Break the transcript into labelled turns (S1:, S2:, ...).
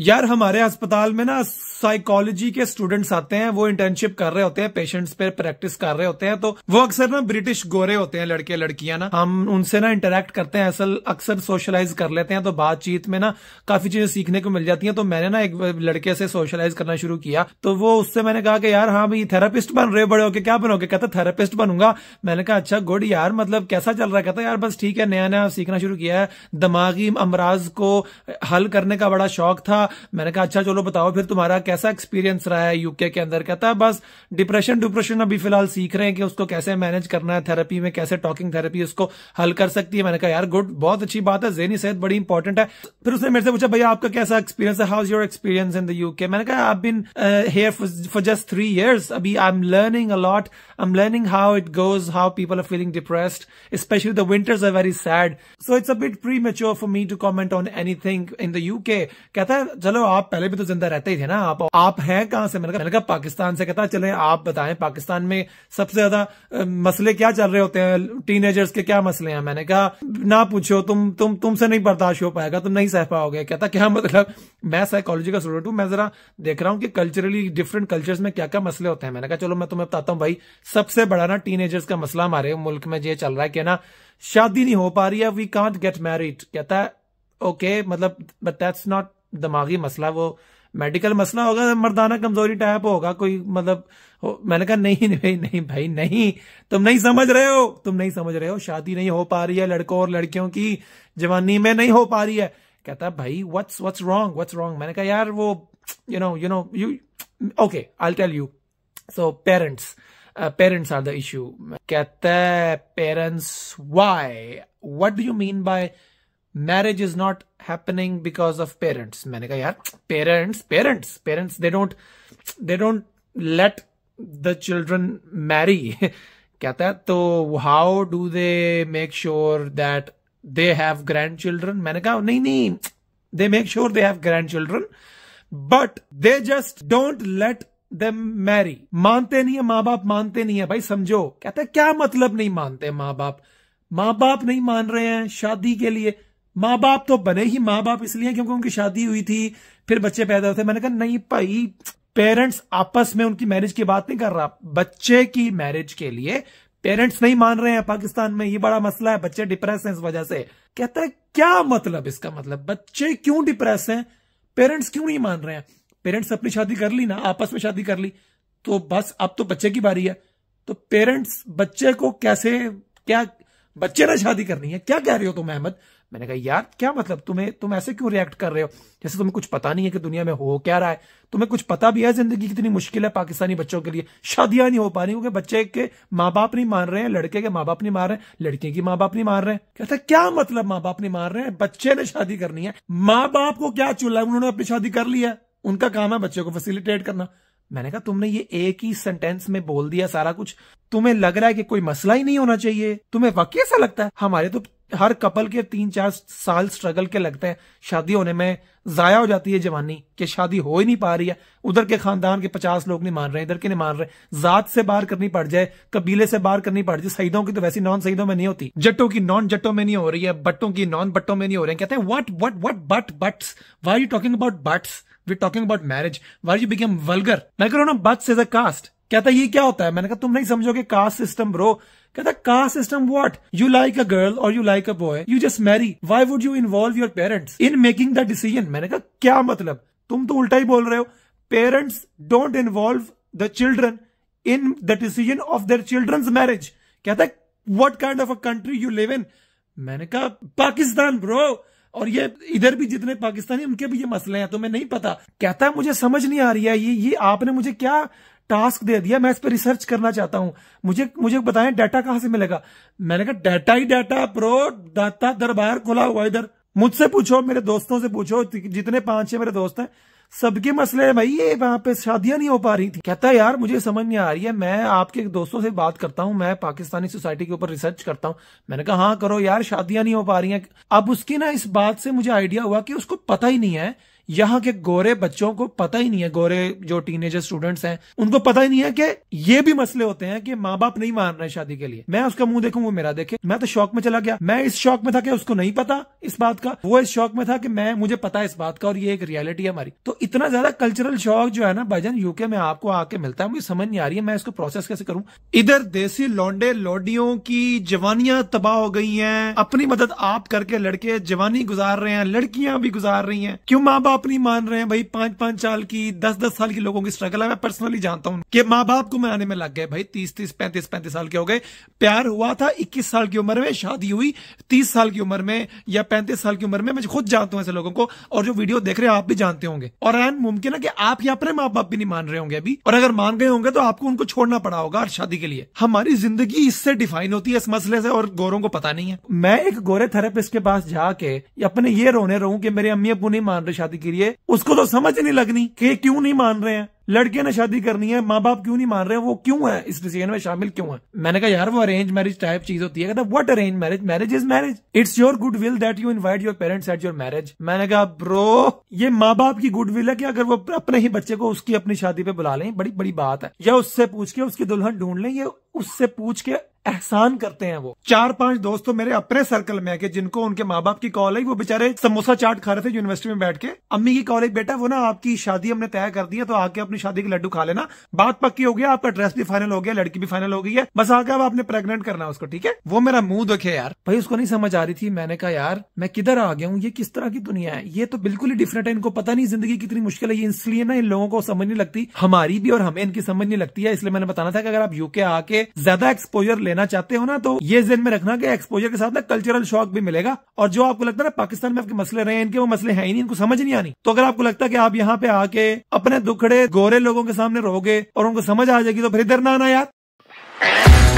S1: यार हमारे अस्पताल में ना साइकोलॉजी के स्टूडेंट्स आते हैं वो इंटर्नशिप कर रहे होते हैं पेशेंट्स पे प्रैक्टिस कर रहे होते हैं तो वो अक्सर ना ब्रिटिश गोरे होते हैं लड़के लड़कियां ना हम उनसे ना इंटरेक्ट करते हैं असल अक्सर सोशलाइज कर लेते हैं तो बातचीत में ना काफी चीजें सीखने को मिल जाती है तो मैंने ना एक लड़के से सोशलाइज करना शुरू किया तो वो उससे मैंने कहा कि यार हाँ भाई थेरापिस्ट बन रहे हो बड़े होके क्या बनोगे कहता थेरापिस्ट बनूंगा मैंने कहा अच्छा गुड यार मतलब कैसा चल रहा है कहता यार बस ठीक है नया नया सीखना शुरू किया है दिमागी अमराज को हल करने का बड़ा शौक था मैंने कहा अच्छा चलो बताओ फिर तुम्हारा कैसा एक्सपीरियंस रहा है यूके के अंदर कहता है बस डिप्रेशन डिप्रेशन अभी फिलहाल सीख रहे हैं कि उसको कैसे मैनेज करना है थेरेपी में कैसे टॉकिंग थेरेपी उसको हल कर सकती है मैंने कहा यार गुड बहुत अच्छी बात है जेनी सेहत बड़ी इंपॉर्टेंट है फिर उसने मेरे से पूछा भैया आपका कैसा एक्सपीरियंस है how is your experience in the UK मैंने कहा I been here for just three years अभी I am learning a lot I am learning how it goes how people are feeling depressed specially the winters are very sad so it's a bit premature for me to comment on anything in the UK कहता है चलो आप पहले भी तो जिंदा रहते ही थे ना आप आप हैं कहां से मैंने कहा मैंने कहा पाकिस्तान से कहता चले आप बताएं पाकिस्तान में सबसे ज्यादा मसले क्या चल रहे होते हैं टीनेजर्स के क्या मसले हैं मैंने कहा ना पूछो तुम तुम तुमसे नहीं बर्दाश्त हो पाएगा तुम नहीं सह पाओगे कहता क्या मतलब मैं साइकोलॉजी का स्टूडेंट हूं मैं जरा देख रहा हूँ कि कल्चरली डिफरेंट कल्चर्स में क्या क्या मसले होते हैं मैंने कहा चलो मैं तुम्हें बताता हूँ भाई सबसे बड़ा ना टीनेजर्स का मसला हमारे मुल्क में ये चल रहा है कि ना शादी नहीं हो पा रही है वी कांट गेट मैरिड कहता है ओके okay, मतलब बट दैट्स नॉट दिमागी मसला वो मेडिकल मसला होगा मर्दाना कमजोरी टाइप होगा कोई मतलब हो, मैंने कहा नहीं भाई नहीं भाई नहीं तुम नहीं समझ रहे हो तुम नहीं समझ रहे हो शादी नहीं हो पा रही है लड़कों और लड़कियों की जवानी में नहीं हो पा रही है कहता भाई what's what's wrong what's wrong मैंने कहा यार वो you know you know you okay I tell you so parents parents are the issue कहता है parents why what do you mean by marriage is not happening because of parents मैंने कहा यार parents parents parents they don't they don't let the children marry कहता है तो how do they make sure that they have grand children मैंने कहा नहीं नहीं they make sure they have grandchildren but they just don't let them marry मानते नहीं है माँ बाप मानते नहीं है भाई समझो कहते क्या मतलब नहीं मानते माँ बाप माँ बाप नहीं मान रहे हैं शादी के लिए माँ बाप तो बने ही माँ बाप इसलिए क्योंकि उनकी शादी हुई थी फिर बच्चे पैदा थे मैंने कहा नहीं भाई पेरेंट्स आपस में उनकी मैरिज की बात नहीं कर रहा बच्चे की मैरिज के लिए पेरेंट्स नहीं मान रहे हैं पाकिस्तान में ये बड़ा मसला है बच्चे डिप्रेस हैं इस वजह से कहता है क्या मतलब इसका मतलब बच्चे क्यों डिप्रेस हैं पेरेंट्स क्यों नहीं मान रहे हैं पेरेंट्स अपनी शादी कर ली ना आपस में शादी कर ली तो बस अब तो बच्चे की बारी है तो पेरेंट्स बच्चे को कैसे क्या बच्चे ने शादी करनी है क्या कह रही हो तुम अहमद मैंने कहा यार क्या मतलब तुम्हें तुम ऐसे क्यों रिएक्ट कर रहे हो जैसे तुम्हें कुछ पता नहीं है कि दुनिया में हो क्या रहा है तुम्हें कुछ पता भी है जिंदगी कितनी मुश्किल है पाकिस्तानी बच्चों के लिए शादियां नहीं हो पा रही क्योंकि बच्चे के माँ बाप नहीं मान रहे हैं लड़के के माँ बाप नहीं मार रहे हैं लड़के की माँ बाप नहीं मार रहे हैं कहता क्या मतलब माँ बाप नहीं मार रहे हैं बच्चे ने शादी करनी है माँ बाप को क्या चूल्हा है उन्होंने अपनी शादी कर ली है उनका काम है बच्चे को फेसिलिटेट करना मैंने कहा तुमने ये एक ही सेंटेंस में बोल दिया सारा कुछ तुम्हें लग रहा है कि कोई मसला ही नहीं होना चाहिए तुम्हें वाकई ऐसा लगता है हमारे तो हर कपल के तीन चार साल स्ट्रगल के लगते हैं शादी होने में जाया हो जाती है जवानी कि शादी हो ही नहीं पा रही है उधर के खानदान के पचास लोग नहीं मान रहे इधर के नहीं मान रहे जात से बाहर करनी पड़ जाए कबीले से बाहर करनी पड़ जाए सईदों की तो वैसी नॉन सईदों में नहीं होती जट्टों की नॉन जट्टों में नहीं हो रही है बट्टों की नॉन बट्टों में नहीं हो रही है कहते हैं what what what but buts why you talking about buts we talking about marriage why you become vulgar मैं कह रहा हूँ बट्स इज अ कास्ट कहता है ये क्या होता है मैंने कहा तुम नहीं समझोगे कास्ट सिस्टम ब्रो कहता caste system what you like a girl और you like a boy you just marry why would you involve your parents in making the decision मैंने कहा क्या मतलब तुम तो उल्टा ही बोल रहे हो parents don't involve the children in the decision of their childrens marriage कहता है what kind of a country you live in मैंने कहा पाकिस्तान ब्रो और ये इधर भी जितने पाकिस्तानी उनके भी ये मसले हैं तो मैं नहीं पता कहता है मुझे समझ नहीं आ रही है ये ये आपने मुझे क्या टास्क दे दिया मैं इस पर रिसर्च करना चाहता हूं मुझे मुझे बताएं डाटा कहां से मिलेगा मैंने कहा डाटा ही डाटा प्रो डाटा दरबार खुला हुआ इधर मुझसे पूछो मेरे दोस्तों से पूछो जितने पांच छह मेरे दोस्त हैं सबके मसले है भाई ये वहां पे शादियां नहीं हो पा रही थी कहता है यार मुझे समझ नहीं आ रही है मैं आपके दोस्तों से बात करता हूँ मैं पाकिस्तानी सोसाइटी के ऊपर रिसर्च करता हूँ मैंने कहा हाँ करो यार शादियां नहीं हो पा रही हैं अब उसकी ना इस बात से मुझे आइडिया हुआ कि उसको पता ही नहीं है यहाँ के गोरे बच्चों को पता ही नहीं है गोरे जो टीनेजर स्टूडेंट्स हैं उनको पता ही नहीं है कि ये भी मसले होते हैं कि माँ बाप नहीं मान रहे शादी के लिए मैं उसका मुंह देखूं वो मेरा देखे मैं तो शौक में चला गया मैं इस शौक में था कि उसको नहीं पता इस बात का वो इस शौक में था कि मैं मुझे पता है इस बात का और ये एक रियलिटी है हमारी तो इतना ज्यादा कल्चरल शौक जो है ना भाईजान यूके में आपको आके मिलता है मुझे समझ नहीं आ रही है मैं इसको प्रोसेस कैसे करूं इधर देसी लौंडे लौडियों की जवानियां तबाह हो गई है अपनी मदद आप करके लड़के जवानी गुजार रहे हैं लड़कियां भी गुजार रही है क्यों माँ बाप बाप नहीं मान रहे हैं भाई पांच पांच साल की दस दस साल के लोगों की स्ट्रगल है मैं पर्सनली जानता हूं कि माँ बाप को मनाने में लग गए भाई तीस तीस पैंतीस पैंतीस साल के हो गए प्यार हुआ था इक्कीस साल की उम्र में शादी हुई तीस साल की उम्र में या पैंतीस साल की उम्र में मैं खुद जानता हूँ ऐसे लोगों को और जो वीडियो देख रहे हैं आप भी जानते होंगे और एन मुमकिन है कि आप ही अपने माँ बाप भी नहीं मान रहे होंगे अभी और अगर मान गए होंगे तो आपको उनको छोड़ना पड़ा होगा शादी के लिए हमारी जिंदगी इससे डिफाइन होती है इस मसले से और गोरों को पता नहीं है मैं एक गोरे थेरेपिस्ट के पास जाके अपने ये रोने रहूं कि मेरे अम्मी अब नहीं मान रहे शादी की है उसको तो समझ नहीं लगनी कि क्यों नहीं मान रहे हैं लड़के ने शादी करनी है माँ बाप क्यों नहीं मान रहे हैं वो क्यों है इस डिसीजन में शामिल क्यों है मैंने कहा यार वो अरेंज मैरिज टाइप चीज होती है कहता what arrange marriage marriage is marriage it's your good will that you invite your parents at your marriage मैंने कहा ब्रो ये माँ बाप की गुड विल है कि अगर वो अपने ही बच्चे को उसकी अपनी शादी पे बुला लें बड़ी बड़ी बात है या उससे पूछ के उसकी दुल्हन ढूंढ लें ये उससे पूछ के एहसान करते हैं वो चार पांच दोस्तों तो मेरे अपने सर्कल में है कि जिनको उनके माँ बाप की कॉल आई वो बेचारे समोसा चाट खा रहे थे यूनिवर्सिटी में बैठ के अम्मी की कॉल आई बेटा वो ना आपकी शादी हमने तय कर दी है तो आके अपनी शादी के लड्डू खा लेना बात पक्की हो गया आपका ड्रेस भी फाइनल हो गया लड़की भी फाइनल हो गई है बस आके अब आपने प्रेगनेंट करना उसको ठीक है वो मेरा मुंह दुखे यार भाई उसको नहीं समझ आ रही थी मैंने कहा यार मैं किधर आ गया हूँ ये किस तरह की दुनिया है ये तो बिल्कुल ही डिफरेंट है इनको पता नहीं जिंदगी कितनी मुश्किल है इसलिए ना इन लोगों को समझ नहीं लगती हमारी भी और हमें इनकी समझ नहीं लगती है इसलिए मैंने बताना था कि अगर आप यूके आके ज्यादा एक्सपोजर ले लेना चाहते हो ना तो ये जेन में रखना कि एक्सपोजर के साथ ना कल्चरल शॉक भी मिलेगा और जो आपको लगता है ना पाकिस्तान में आपके मसले रहे इनके वो मसले हैं ही नहीं इनको समझ नहीं आनी तो अगर आपको लगता है कि आप यहाँ पे आके अपने दुखड़े गोरे लोगों के सामने रहोगे और उनको समझ आ जाएगी तो फिर इधर ना आना यार